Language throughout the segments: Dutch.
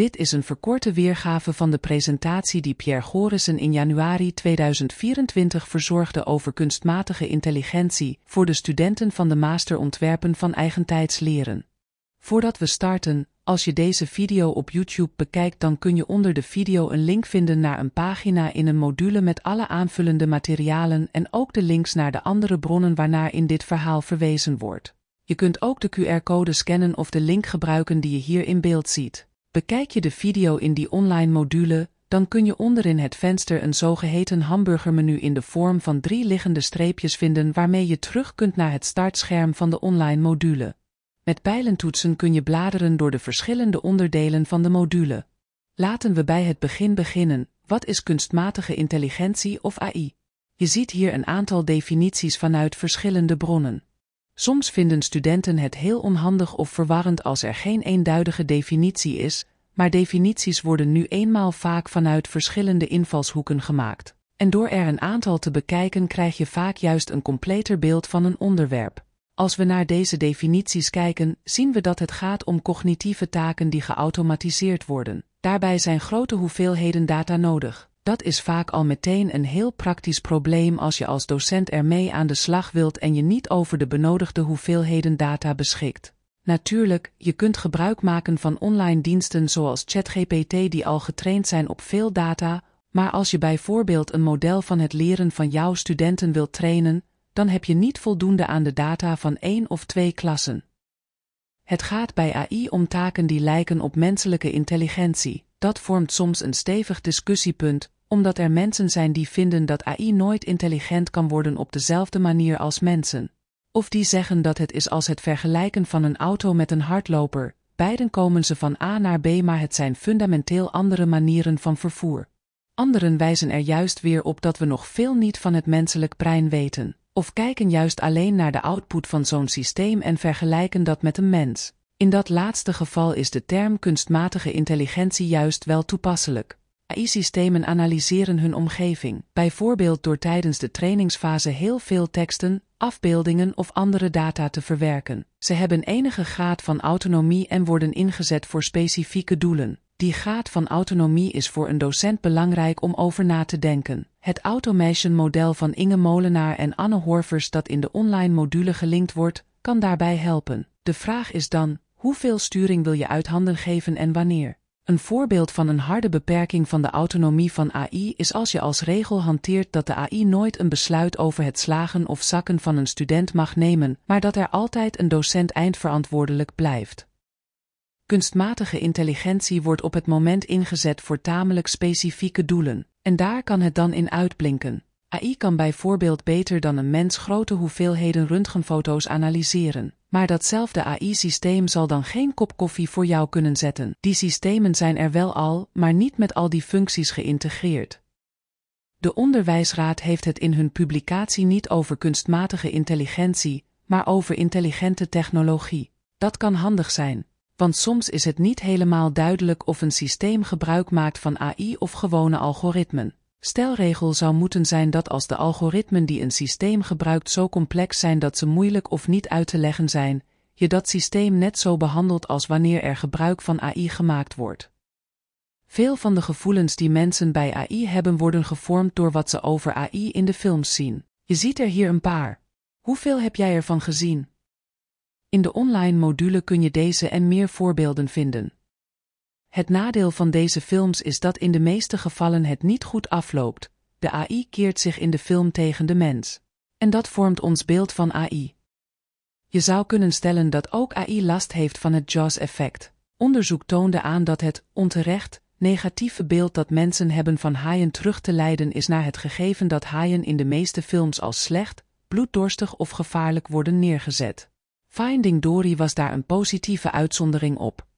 Dit is een verkorte weergave van de presentatie die Pierre Gorissen in januari 2024 verzorgde over kunstmatige intelligentie voor de studenten van de Master Ontwerpen van Eigentijds Leren. Voordat we starten, als je deze video op YouTube bekijkt dan kun je onder de video een link vinden naar een pagina in een module met alle aanvullende materialen en ook de links naar de andere bronnen waarnaar in dit verhaal verwezen wordt. Je kunt ook de QR-code scannen of de link gebruiken die je hier in beeld ziet. Bekijk je de video in die online module, dan kun je onderin het venster een zogeheten hamburgermenu in de vorm van drie liggende streepjes vinden waarmee je terug kunt naar het startscherm van de online module. Met pijlentoetsen kun je bladeren door de verschillende onderdelen van de module. Laten we bij het begin beginnen. Wat is kunstmatige intelligentie of AI? Je ziet hier een aantal definities vanuit verschillende bronnen. Soms vinden studenten het heel onhandig of verwarrend als er geen eenduidige definitie is, maar definities worden nu eenmaal vaak vanuit verschillende invalshoeken gemaakt. En door er een aantal te bekijken krijg je vaak juist een completer beeld van een onderwerp. Als we naar deze definities kijken, zien we dat het gaat om cognitieve taken die geautomatiseerd worden. Daarbij zijn grote hoeveelheden data nodig. Dat is vaak al meteen een heel praktisch probleem als je als docent ermee aan de slag wilt en je niet over de benodigde hoeveelheden data beschikt. Natuurlijk, je kunt gebruik maken van online diensten zoals ChatGPT die al getraind zijn op veel data, maar als je bijvoorbeeld een model van het leren van jouw studenten wilt trainen, dan heb je niet voldoende aan de data van één of twee klassen. Het gaat bij AI om taken die lijken op menselijke intelligentie, dat vormt soms een stevig discussiepunt, omdat er mensen zijn die vinden dat AI nooit intelligent kan worden op dezelfde manier als mensen. Of die zeggen dat het is als het vergelijken van een auto met een hardloper, beiden komen ze van A naar B maar het zijn fundamenteel andere manieren van vervoer. Anderen wijzen er juist weer op dat we nog veel niet van het menselijk brein weten, of kijken juist alleen naar de output van zo'n systeem en vergelijken dat met een mens. In dat laatste geval is de term kunstmatige intelligentie juist wel toepasselijk. AI-systemen analyseren hun omgeving, bijvoorbeeld door tijdens de trainingsfase heel veel teksten, afbeeldingen of andere data te verwerken. Ze hebben enige graad van autonomie en worden ingezet voor specifieke doelen. Die graad van autonomie is voor een docent belangrijk om over na te denken. Het automation-model van Inge Molenaar en Anne Horvers dat in de online module gelinkt wordt, kan daarbij helpen. De vraag is dan, Hoeveel sturing wil je uit handen geven en wanneer? Een voorbeeld van een harde beperking van de autonomie van AI is als je als regel hanteert dat de AI nooit een besluit over het slagen of zakken van een student mag nemen, maar dat er altijd een docent eindverantwoordelijk blijft. Kunstmatige intelligentie wordt op het moment ingezet voor tamelijk specifieke doelen, en daar kan het dan in uitblinken. AI kan bijvoorbeeld beter dan een mens grote hoeveelheden röntgenfoto's analyseren, maar datzelfde AI-systeem zal dan geen kop koffie voor jou kunnen zetten. Die systemen zijn er wel al, maar niet met al die functies geïntegreerd. De onderwijsraad heeft het in hun publicatie niet over kunstmatige intelligentie, maar over intelligente technologie. Dat kan handig zijn, want soms is het niet helemaal duidelijk of een systeem gebruik maakt van AI of gewone algoritmen. Stelregel zou moeten zijn dat als de algoritmen die een systeem gebruikt zo complex zijn dat ze moeilijk of niet uit te leggen zijn, je dat systeem net zo behandelt als wanneer er gebruik van AI gemaakt wordt. Veel van de gevoelens die mensen bij AI hebben worden gevormd door wat ze over AI in de films zien. Je ziet er hier een paar. Hoeveel heb jij ervan gezien? In de online module kun je deze en meer voorbeelden vinden. Het nadeel van deze films is dat in de meeste gevallen het niet goed afloopt. De AI keert zich in de film tegen de mens. En dat vormt ons beeld van AI. Je zou kunnen stellen dat ook AI last heeft van het Jaws-effect. Onderzoek toonde aan dat het, onterecht, negatieve beeld dat mensen hebben van haaien terug te leiden is naar het gegeven dat haaien in de meeste films als slecht, bloeddorstig of gevaarlijk worden neergezet. Finding Dory was daar een positieve uitzondering op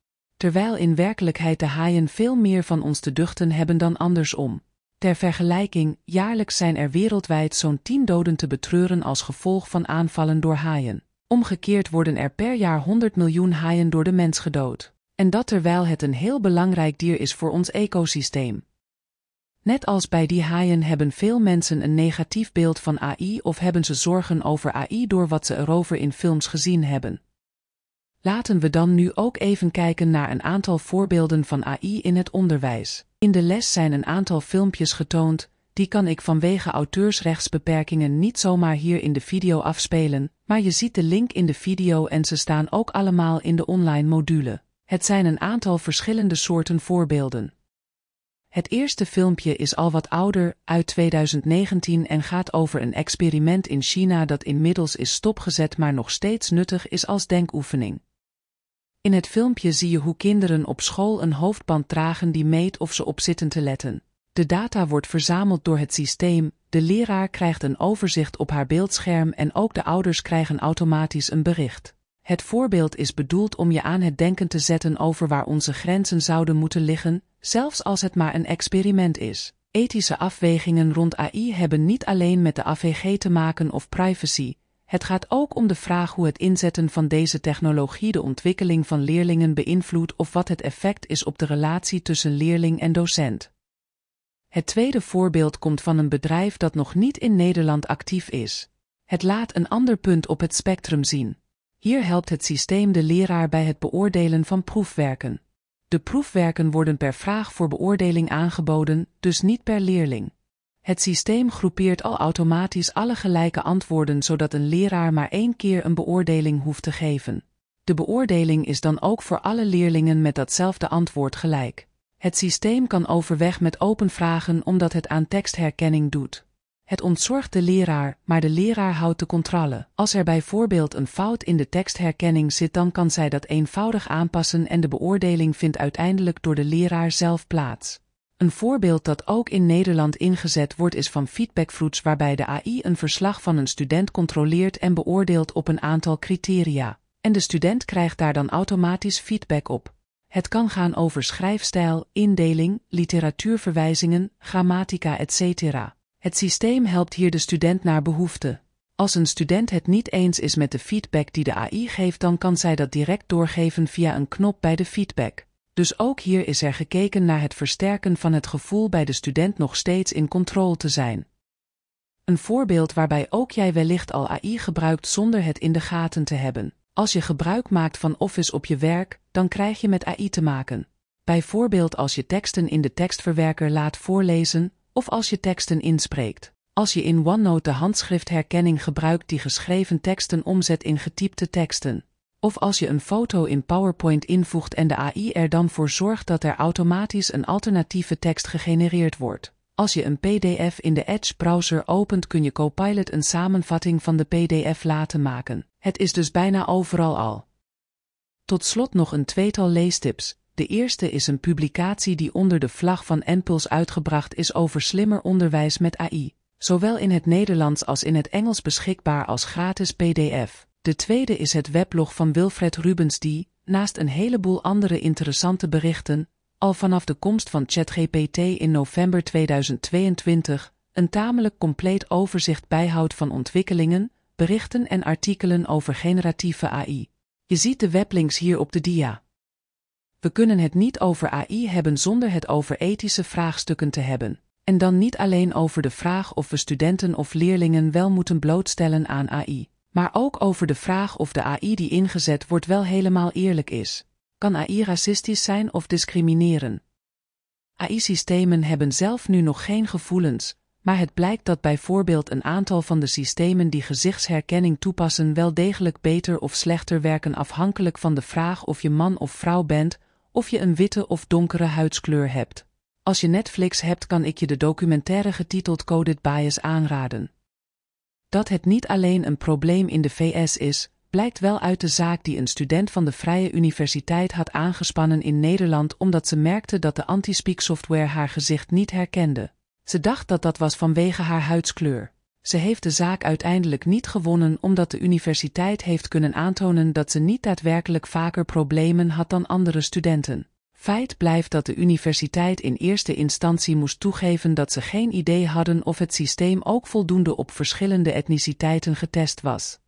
terwijl in werkelijkheid de haaien veel meer van ons te duchten hebben dan andersom. Ter vergelijking, jaarlijks zijn er wereldwijd zo'n 10 doden te betreuren als gevolg van aanvallen door haaien. Omgekeerd worden er per jaar 100 miljoen haaien door de mens gedood. En dat terwijl het een heel belangrijk dier is voor ons ecosysteem. Net als bij die haaien hebben veel mensen een negatief beeld van AI of hebben ze zorgen over AI door wat ze erover in films gezien hebben. Laten we dan nu ook even kijken naar een aantal voorbeelden van AI in het onderwijs. In de les zijn een aantal filmpjes getoond, die kan ik vanwege auteursrechtsbeperkingen niet zomaar hier in de video afspelen, maar je ziet de link in de video en ze staan ook allemaal in de online module. Het zijn een aantal verschillende soorten voorbeelden. Het eerste filmpje is al wat ouder, uit 2019 en gaat over een experiment in China dat inmiddels is stopgezet maar nog steeds nuttig is als denkoefening. In het filmpje zie je hoe kinderen op school een hoofdband dragen die meet of ze op zitten te letten. De data wordt verzameld door het systeem, de leraar krijgt een overzicht op haar beeldscherm en ook de ouders krijgen automatisch een bericht. Het voorbeeld is bedoeld om je aan het denken te zetten over waar onze grenzen zouden moeten liggen, zelfs als het maar een experiment is. Ethische afwegingen rond AI hebben niet alleen met de AVG te maken of privacy, het gaat ook om de vraag hoe het inzetten van deze technologie de ontwikkeling van leerlingen beïnvloedt of wat het effect is op de relatie tussen leerling en docent. Het tweede voorbeeld komt van een bedrijf dat nog niet in Nederland actief is. Het laat een ander punt op het spectrum zien. Hier helpt het systeem de leraar bij het beoordelen van proefwerken. De proefwerken worden per vraag voor beoordeling aangeboden, dus niet per leerling. Het systeem groepeert al automatisch alle gelijke antwoorden zodat een leraar maar één keer een beoordeling hoeft te geven. De beoordeling is dan ook voor alle leerlingen met datzelfde antwoord gelijk. Het systeem kan overweg met open vragen omdat het aan tekstherkenning doet. Het ontzorgt de leraar, maar de leraar houdt de controle. Als er bijvoorbeeld een fout in de tekstherkenning zit, dan kan zij dat eenvoudig aanpassen en de beoordeling vindt uiteindelijk door de leraar zelf plaats. Een voorbeeld dat ook in Nederland ingezet wordt is van feedbackvloeds waarbij de AI een verslag van een student controleert en beoordeelt op een aantal criteria. En de student krijgt daar dan automatisch feedback op. Het kan gaan over schrijfstijl, indeling, literatuurverwijzingen, grammatica, etc. Het systeem helpt hier de student naar behoefte. Als een student het niet eens is met de feedback die de AI geeft, dan kan zij dat direct doorgeven via een knop bij de feedback. Dus ook hier is er gekeken naar het versterken van het gevoel bij de student nog steeds in controle te zijn. Een voorbeeld waarbij ook jij wellicht al AI gebruikt zonder het in de gaten te hebben. Als je gebruik maakt van Office op je werk, dan krijg je met AI te maken. Bijvoorbeeld als je teksten in de tekstverwerker laat voorlezen of als je teksten inspreekt. Als je in OneNote de handschriftherkenning gebruikt die geschreven teksten omzet in getypte teksten of als je een foto in PowerPoint invoegt en de AI er dan voor zorgt dat er automatisch een alternatieve tekst gegenereerd wordt. Als je een PDF in de Edge-browser opent kun je Copilot een samenvatting van de PDF laten maken. Het is dus bijna overal al. Tot slot nog een tweetal leestips. De eerste is een publicatie die onder de vlag van Empuls uitgebracht is over slimmer onderwijs met AI, zowel in het Nederlands als in het Engels beschikbaar als gratis PDF. De tweede is het weblog van Wilfred Rubens die, naast een heleboel andere interessante berichten, al vanaf de komst van ChatGPT in november 2022 een tamelijk compleet overzicht bijhoudt van ontwikkelingen, berichten en artikelen over generatieve AI. Je ziet de weblinks hier op de dia. We kunnen het niet over AI hebben zonder het over ethische vraagstukken te hebben. En dan niet alleen over de vraag of we studenten of leerlingen wel moeten blootstellen aan AI. Maar ook over de vraag of de AI die ingezet wordt wel helemaal eerlijk is. Kan AI racistisch zijn of discrimineren? AI-systemen hebben zelf nu nog geen gevoelens, maar het blijkt dat bijvoorbeeld een aantal van de systemen die gezichtsherkenning toepassen wel degelijk beter of slechter werken afhankelijk van de vraag of je man of vrouw bent, of je een witte of donkere huidskleur hebt. Als je Netflix hebt kan ik je de documentaire getiteld Coded Bias aanraden. Dat het niet alleen een probleem in de VS is, blijkt wel uit de zaak die een student van de Vrije Universiteit had aangespannen in Nederland omdat ze merkte dat de anti-speak-software haar gezicht niet herkende. Ze dacht dat dat was vanwege haar huidskleur. Ze heeft de zaak uiteindelijk niet gewonnen omdat de universiteit heeft kunnen aantonen dat ze niet daadwerkelijk vaker problemen had dan andere studenten. Feit blijft dat de universiteit in eerste instantie moest toegeven dat ze geen idee hadden of het systeem ook voldoende op verschillende etniciteiten getest was.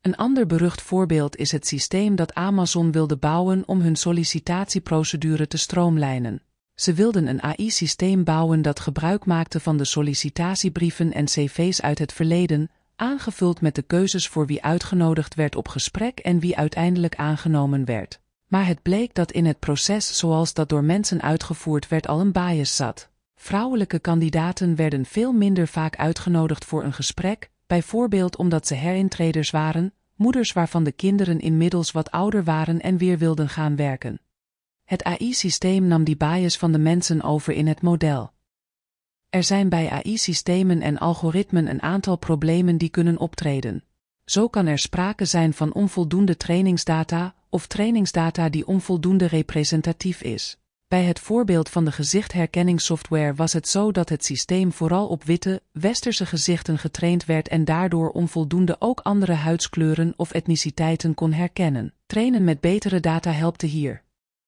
Een ander berucht voorbeeld is het systeem dat Amazon wilde bouwen om hun sollicitatieprocedure te stroomlijnen. Ze wilden een AI-systeem bouwen dat gebruik maakte van de sollicitatiebrieven en cv's uit het verleden, aangevuld met de keuzes voor wie uitgenodigd werd op gesprek en wie uiteindelijk aangenomen werd. Maar het bleek dat in het proces zoals dat door mensen uitgevoerd werd al een bias zat. Vrouwelijke kandidaten werden veel minder vaak uitgenodigd voor een gesprek, bijvoorbeeld omdat ze herintreders waren, moeders waarvan de kinderen inmiddels wat ouder waren en weer wilden gaan werken. Het AI-systeem nam die bias van de mensen over in het model. Er zijn bij AI-systemen en algoritmen een aantal problemen die kunnen optreden. Zo kan er sprake zijn van onvoldoende trainingsdata of trainingsdata die onvoldoende representatief is. Bij het voorbeeld van de gezichtherkenningssoftware was het zo dat het systeem vooral op witte, westerse gezichten getraind werd en daardoor onvoldoende ook andere huidskleuren of etniciteiten kon herkennen. Trainen met betere data helpt hier.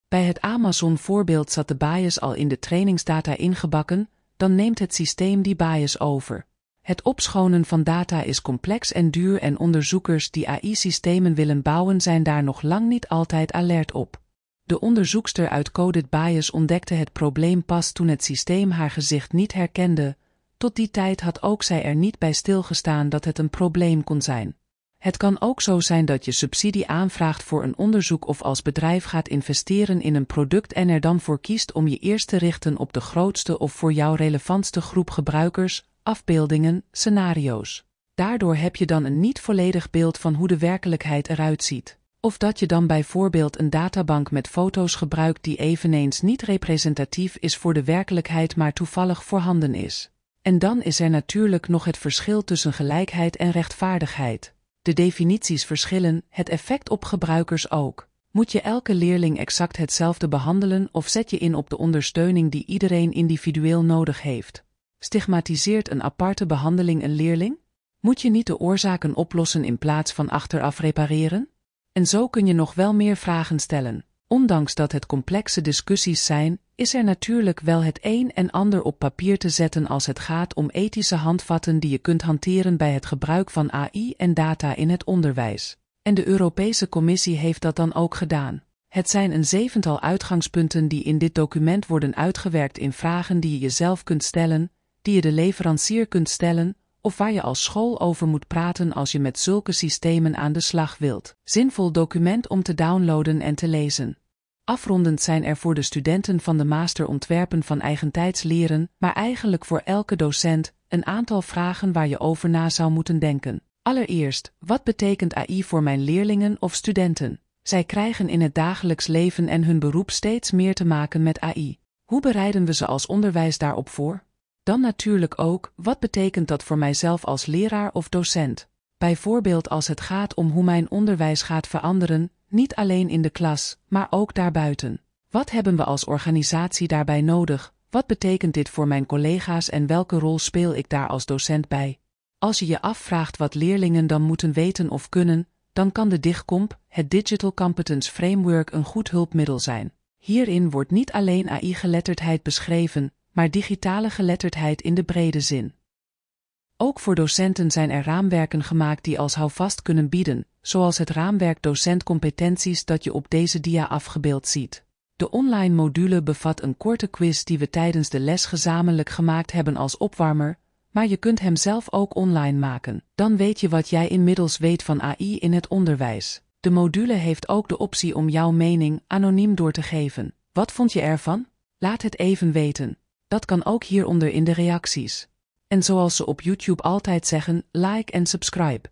Bij het Amazon-voorbeeld zat de bias al in de trainingsdata ingebakken, dan neemt het systeem die bias over. Het opschonen van data is complex en duur en onderzoekers die AI-systemen willen bouwen zijn daar nog lang niet altijd alert op. De onderzoekster uit Coded Bias ontdekte het probleem pas toen het systeem haar gezicht niet herkende. Tot die tijd had ook zij er niet bij stilgestaan dat het een probleem kon zijn. Het kan ook zo zijn dat je subsidie aanvraagt voor een onderzoek of als bedrijf gaat investeren in een product en er dan voor kiest om je eerst te richten op de grootste of voor jou relevantste groep gebruikers, afbeeldingen, scenario's. Daardoor heb je dan een niet volledig beeld van hoe de werkelijkheid eruit ziet. Of dat je dan bijvoorbeeld een databank met foto's gebruikt die eveneens niet representatief is voor de werkelijkheid maar toevallig voorhanden is. En dan is er natuurlijk nog het verschil tussen gelijkheid en rechtvaardigheid. De definities verschillen, het effect op gebruikers ook. Moet je elke leerling exact hetzelfde behandelen of zet je in op de ondersteuning die iedereen individueel nodig heeft? Stigmatiseert een aparte behandeling een leerling? Moet je niet de oorzaken oplossen in plaats van achteraf repareren? En zo kun je nog wel meer vragen stellen. Ondanks dat het complexe discussies zijn, is er natuurlijk wel het een en ander op papier te zetten als het gaat om ethische handvatten die je kunt hanteren bij het gebruik van AI en data in het onderwijs. En de Europese Commissie heeft dat dan ook gedaan. Het zijn een zevental uitgangspunten die in dit document worden uitgewerkt in vragen die je jezelf kunt stellen, die je de leverancier kunt stellen of waar je als school over moet praten als je met zulke systemen aan de slag wilt. Zinvol document om te downloaden en te lezen. Afrondend zijn er voor de studenten van de master ontwerpen van eigentijds leren, maar eigenlijk voor elke docent, een aantal vragen waar je over na zou moeten denken. Allereerst, wat betekent AI voor mijn leerlingen of studenten? Zij krijgen in het dagelijks leven en hun beroep steeds meer te maken met AI. Hoe bereiden we ze als onderwijs daarop voor? Dan natuurlijk ook, wat betekent dat voor mijzelf als leraar of docent? Bijvoorbeeld als het gaat om hoe mijn onderwijs gaat veranderen, niet alleen in de klas, maar ook daarbuiten. Wat hebben we als organisatie daarbij nodig? Wat betekent dit voor mijn collega's en welke rol speel ik daar als docent bij? Als je je afvraagt wat leerlingen dan moeten weten of kunnen, dan kan de DIGCOMP, het Digital Competence Framework, een goed hulpmiddel zijn. Hierin wordt niet alleen AI-geletterdheid beschreven, maar digitale geletterdheid in de brede zin. Ook voor docenten zijn er raamwerken gemaakt die als houvast kunnen bieden, zoals het raamwerk docentcompetenties dat je op deze dia afgebeeld ziet. De online module bevat een korte quiz die we tijdens de les gezamenlijk gemaakt hebben als opwarmer, maar je kunt hem zelf ook online maken. Dan weet je wat jij inmiddels weet van AI in het onderwijs. De module heeft ook de optie om jouw mening anoniem door te geven. Wat vond je ervan? Laat het even weten. Dat kan ook hieronder in de reacties. En zoals ze op YouTube altijd zeggen, like en subscribe.